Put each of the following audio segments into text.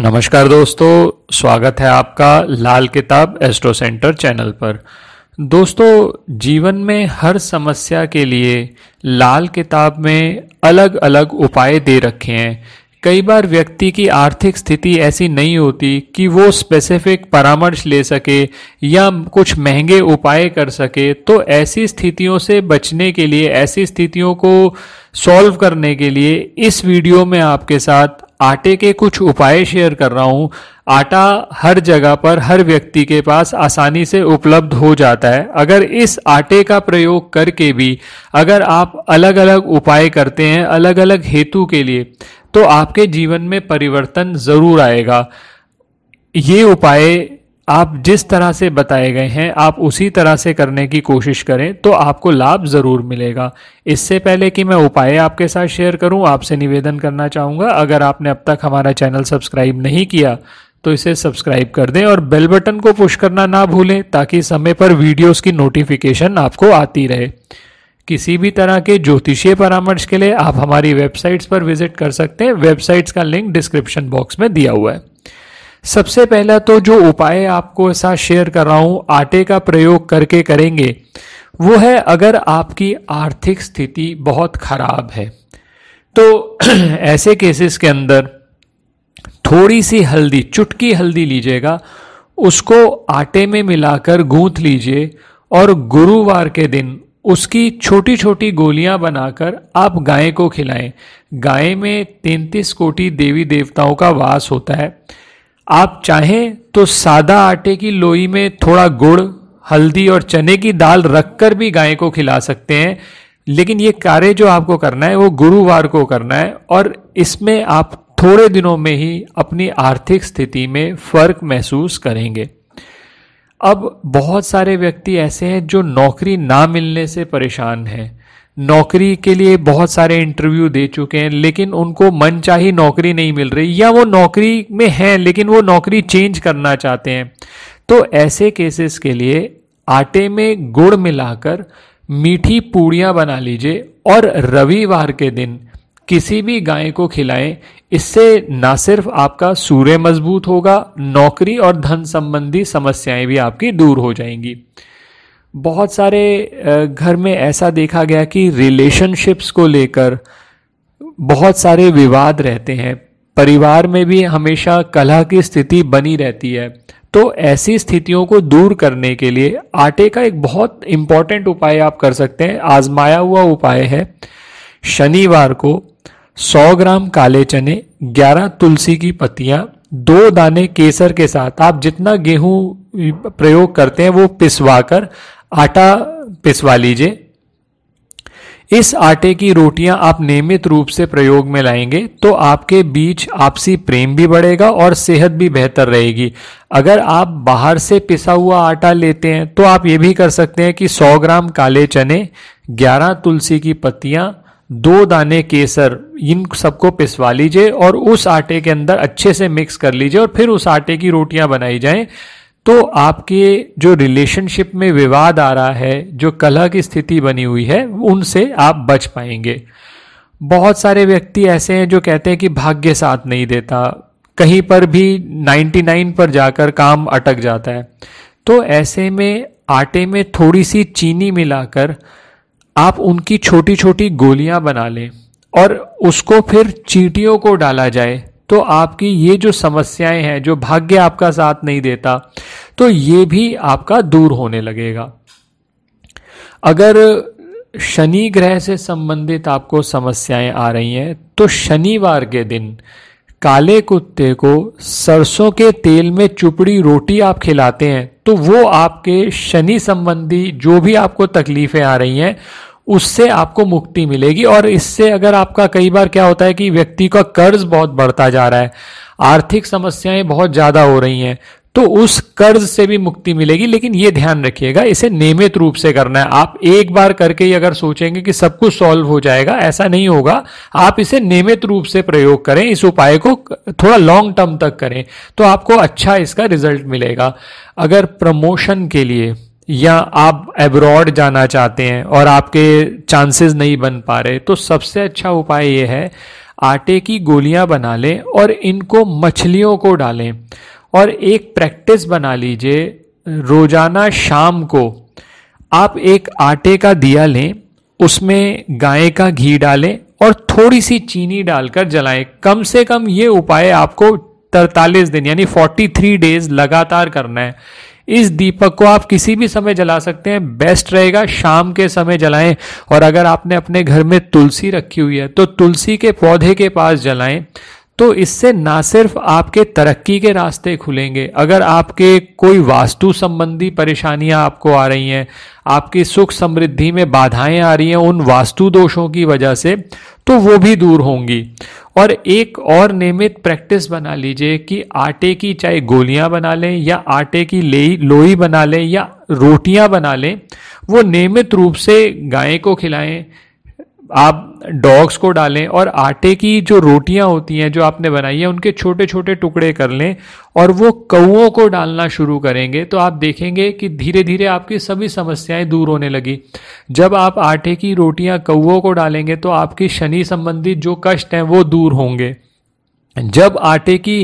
नमस्कार दोस्तों स्वागत है आपका लाल किताब एस्ट्रो सेंटर चैनल पर दोस्तों जीवन में हर समस्या के लिए लाल किताब में अलग अलग उपाय दे रखे हैं कई बार व्यक्ति की आर्थिक स्थिति ऐसी नहीं होती कि वो स्पेसिफिक परामर्श ले सके या कुछ महंगे उपाय कर सके तो ऐसी स्थितियों से बचने के लिए ऐसी स्थितियों को सॉल्व करने के लिए इस वीडियो में आपके साथ आटे के कुछ उपाय शेयर कर रहा हूँ आटा हर जगह पर हर व्यक्ति के पास आसानी से उपलब्ध हो जाता है अगर इस आटे का प्रयोग करके भी अगर आप अलग अलग उपाय करते हैं अलग अलग हेतु के लिए तो आपके जीवन में परिवर्तन ज़रूर आएगा ये उपाय आप जिस तरह से बताए गए हैं आप उसी तरह से करने की कोशिश करें तो आपको लाभ ज़रूर मिलेगा इससे पहले कि मैं उपाय आपके साथ शेयर करूं आपसे निवेदन करना चाहूँगा अगर आपने अब तक हमारा चैनल सब्सक्राइब नहीं किया तो इसे सब्सक्राइब कर दें और बेल बटन को पुश करना ना भूलें ताकि समय पर वीडियोज़ की नोटिफिकेशन आपको आती रहे किसी भी तरह के ज्योतिषीय परामर्श के लिए आप हमारी वेबसाइट्स पर विजिट कर सकते हैं वेबसाइट्स का लिंक डिस्क्रिप्शन बॉक्स में दिया हुआ है सबसे पहला तो जो उपाय आपको साथ शेयर कर रहा हूं आटे का प्रयोग करके करेंगे वो है अगर आपकी आर्थिक स्थिति बहुत खराब है तो ऐसे केसेस के अंदर थोड़ी सी हल्दी चुटकी हल्दी लीजिएगा उसको आटे में मिलाकर गूंथ लीजिए और गुरुवार के दिन उसकी छोटी छोटी गोलियां बनाकर आप गाय को खिलाएं गाय में तैंतीस कोटि देवी देवताओं का वास होता है आप चाहें तो सादा आटे की लोई में थोड़ा गुड़ हल्दी और चने की दाल रखकर भी गाय को खिला सकते हैं लेकिन ये कार्य जो आपको करना है वो गुरुवार को करना है और इसमें आप थोड़े दिनों में ही अपनी आर्थिक स्थिति में फर्क महसूस करेंगे अब बहुत सारे व्यक्ति ऐसे हैं जो नौकरी ना मिलने से परेशान हैं नौकरी के लिए बहुत सारे इंटरव्यू दे चुके हैं लेकिन उनको मनचाही नौकरी नहीं मिल रही या वो नौकरी में हैं लेकिन वो नौकरी चेंज करना चाहते हैं तो ऐसे केसेस के लिए आटे में गुड़ मिलाकर मीठी पूड़ियाँ बना लीजिए और रविवार के दिन किसी भी गाय को खिलाएं इससे ना सिर्फ आपका सूर्य मजबूत होगा नौकरी और धन संबंधी समस्याएं भी आपकी दूर हो जाएंगी बहुत सारे घर में ऐसा देखा गया कि रिलेशनशिप्स को लेकर बहुत सारे विवाद रहते हैं परिवार में भी हमेशा कलह की स्थिति बनी रहती है तो ऐसी स्थितियों को दूर करने के लिए आटे का एक बहुत इंपॉर्टेंट उपाय आप कर सकते हैं आजमाया हुआ उपाय है शनिवार को 100 ग्राम काले चने 11 तुलसी की पत्तियां दो दाने केसर के साथ आप जितना गेहूं प्रयोग करते हैं वो पिसवा कर आटा पिसवा लीजिए इस आटे की रोटियां आप नियमित रूप से प्रयोग में लाएंगे तो आपके बीच आपसी प्रेम भी बढ़ेगा और सेहत भी बेहतर रहेगी अगर आप बाहर से पिसा हुआ आटा लेते हैं तो आप ये भी कर सकते हैं कि 100 ग्राम काले चने 11 तुलसी की पत्तियां दो दाने केसर इन सबको पिसवा लीजिए और उस आटे के अंदर अच्छे से मिक्स कर लीजिए और फिर उस आटे की रोटियां बनाई जाएं तो आपके जो रिलेशनशिप में विवाद आ रहा है जो कलह की स्थिति बनी हुई है उनसे आप बच पाएंगे बहुत सारे व्यक्ति ऐसे हैं जो कहते हैं कि भाग्य साथ नहीं देता कहीं पर भी 99 पर जाकर काम अटक जाता है तो ऐसे में आटे में थोड़ी सी चीनी मिलाकर आप उनकी छोटी छोटी गोलियां बना लें और उसको फिर चीटियों को डाला जाए तो आपकी ये जो समस्याएं हैं जो भाग्य आपका साथ नहीं देता तो ये भी आपका दूर होने लगेगा अगर शनि ग्रह से संबंधित आपको समस्याएं आ रही हैं तो शनिवार के दिन काले कुत्ते को सरसों के तेल में चुपड़ी रोटी आप खिलाते हैं तो वो आपके शनि संबंधी जो भी आपको तकलीफें आ रही हैं उससे आपको मुक्ति मिलेगी और इससे अगर आपका कई बार क्या होता है कि व्यक्ति का कर्ज बहुत बढ़ता जा रहा है आर्थिक समस्याएं बहुत ज्यादा हो रही हैं तो उस कर्ज से भी मुक्ति मिलेगी लेकिन ये ध्यान रखिएगा इसे नियमित रूप से करना है आप एक बार करके ही अगर सोचेंगे कि सब कुछ सॉल्व हो जाएगा ऐसा नहीं होगा आप इसे नियमित रूप से प्रयोग करें इस उपाय को थोड़ा लॉन्ग टर्म तक करें तो आपको अच्छा इसका रिजल्ट मिलेगा अगर प्रमोशन के लिए या आप एब्रॉड जाना चाहते हैं और आपके चांसेस नहीं बन पा रहे तो सबसे अच्छा उपाय ये है आटे की गोलियां बना लें और इनको मछलियों को डालें और एक प्रैक्टिस बना लीजिए रोजाना शाम को आप एक आटे का दिया लें उसमें गाय का घी डालें और थोड़ी सी चीनी डालकर जलाएं कम से कम ये उपाय आपको तरतालीस दिन यानी फोर्टी थ्री डेज लगातार करना है इस दीपक को आप किसी भी समय जला सकते हैं बेस्ट रहेगा शाम के समय जलाएं और अगर आपने अपने घर में तुलसी रखी हुई है तो तुलसी के पौधे के पास जलाएं तो इससे ना सिर्फ आपके तरक्की के रास्ते खुलेंगे अगर आपके कोई वास्तु संबंधी परेशानियां आपको आ रही हैं आपकी सुख समृद्धि में बाधाएं आ रही हैं उन वास्तु दोषों की वजह से तो वो भी दूर होंगी और एक और नियमित प्रैक्टिस बना लीजिए कि आटे की चाहे गोलियां बना लें या आटे की ले लोई बना लें या रोटियां बना लें वो नियमित रूप से गाय को खिलाएं आप डॉग्स को डालें और आटे की जो रोटियां होती हैं जो आपने बनाई है उनके छोटे छोटे टुकड़े कर लें और वो कौओं को डालना शुरू करेंगे तो आप देखेंगे कि धीरे धीरे आपकी सभी समस्याएं दूर होने लगी जब आप आटे की रोटियां कौओं को डालेंगे तो आपकी शनि संबंधित जो कष्ट हैं वो दूर होंगे जब आटे की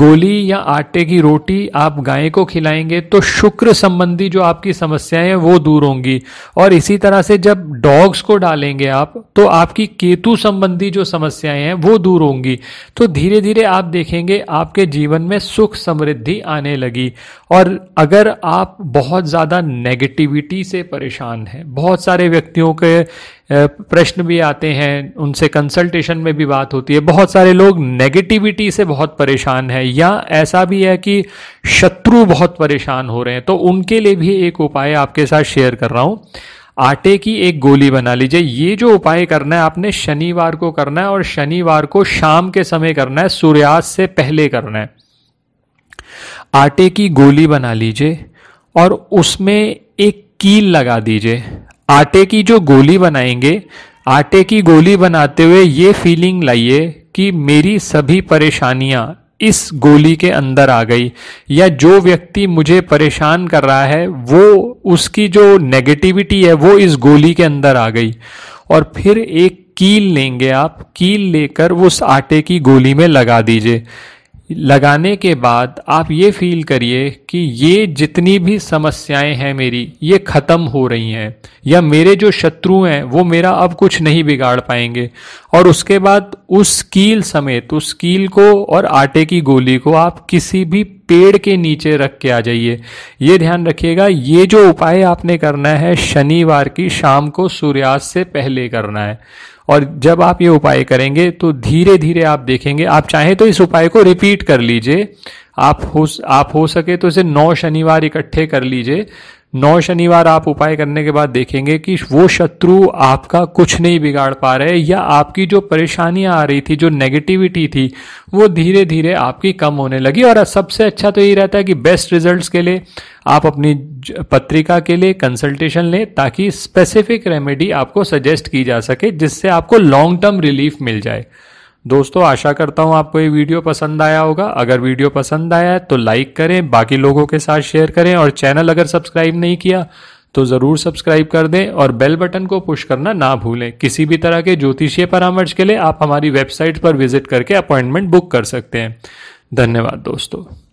गोली या आटे की रोटी आप गाय को खिलाएंगे तो शुक्र संबंधी जो आपकी समस्याएं हैं वो दूर होंगी और इसी तरह से जब डॉग्स को डालेंगे आप तो आपकी केतु संबंधी जो समस्याएं हैं वो दूर होंगी तो धीरे धीरे आप देखेंगे आपके जीवन में सुख समृद्धि आने लगी और अगर आप बहुत ज़्यादा नेगेटिविटी से परेशान हैं बहुत सारे व्यक्तियों के प्रश्न भी आते हैं उनसे कंसल्टेशन में भी बात होती है बहुत सारे लोग नेगेटिविटी से बहुत परेशान हैं या ऐसा भी है कि शत्रु बहुत परेशान हो रहे हैं तो उनके लिए भी एक उपाय आपके साथ शेयर कर रहा हूँ आटे की एक गोली बना लीजिए ये जो उपाय करना है आपने शनिवार को करना है और शनिवार को शाम के समय करना है सूर्यास्त से पहले करना है आटे की गोली बना लीजिए और उसमें एक कील लगा दीजिए आटे की जो गोली बनाएंगे आटे की गोली बनाते हुए ये फीलिंग लाइए कि मेरी सभी परेशानियां इस गोली के अंदर आ गई या जो व्यक्ति मुझे परेशान कर रहा है वो उसकी जो नेगेटिविटी है वो इस गोली के अंदर आ गई और फिर एक कील लेंगे आप कील लेकर उस आटे की गोली में लगा दीजिए लगाने के बाद आप ये फील करिए कि ये जितनी भी समस्याएं हैं मेरी ये ख़त्म हो रही हैं या मेरे जो शत्रु हैं वो मेरा अब कुछ नहीं बिगाड़ पाएंगे और उसके बाद उस कील समेत उस कील को और आटे की गोली को आप किसी भी पेड़ के नीचे रख के आ जाइए ये ध्यान रखिएगा ये जो उपाय आपने करना है शनिवार की शाम को सूर्यास्त से पहले करना है और जब आप ये उपाय करेंगे तो धीरे धीरे आप देखेंगे आप चाहें तो इस उपाय को रिपीट कर लीजिए आप हो आप हो सके तो इसे नौ शनिवार इकट्ठे कर लीजिए नौ शनिवार आप उपाय करने के बाद देखेंगे कि वो शत्रु आपका कुछ नहीं बिगाड़ पा रहे या आपकी जो परेशानियां आ रही थी जो नेगेटिविटी थी वो धीरे धीरे आपकी कम होने लगी और सबसे अच्छा तो यही रहता है कि बेस्ट रिजल्ट्स के लिए आप अपनी पत्रिका के लिए कंसल्टेशन लें ताकि स्पेसिफिक रेमेडी आपको सजेस्ट की जा सके जिससे आपको लॉन्ग टर्म रिलीफ मिल जाए दोस्तों आशा करता हूँ आपको ये वीडियो पसंद आया होगा अगर वीडियो पसंद आया है तो लाइक करें बाकी लोगों के साथ शेयर करें और चैनल अगर सब्सक्राइब नहीं किया तो ज़रूर सब्सक्राइब कर दें और बेल बटन को पुश करना ना भूलें किसी भी तरह के ज्योतिषीय परामर्श के लिए आप हमारी वेबसाइट पर विजिट करके अपॉइंटमेंट बुक कर सकते हैं धन्यवाद दोस्तों